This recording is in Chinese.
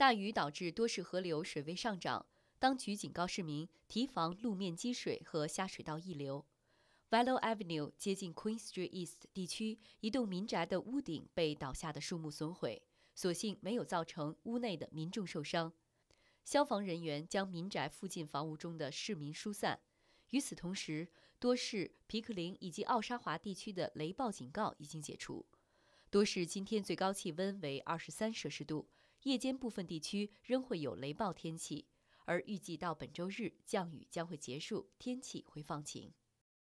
大雨导致多市河流水位上涨，当局警告市民提防路面积水和下水道溢流。v a l o Avenue 接近 Queen Street East 地区，一栋民宅的屋顶被倒下的树木损毁，所幸没有造成屋内的民众受伤。消防人员将民宅附近房屋中的市民疏散。与此同时，多市皮克林以及奥沙华地区的雷暴警告已经解除。多市今天最高气温为二十三摄氏度。夜间部分地区仍会有雷暴天气，而预计到本周日，降雨将会结束，天气会放晴。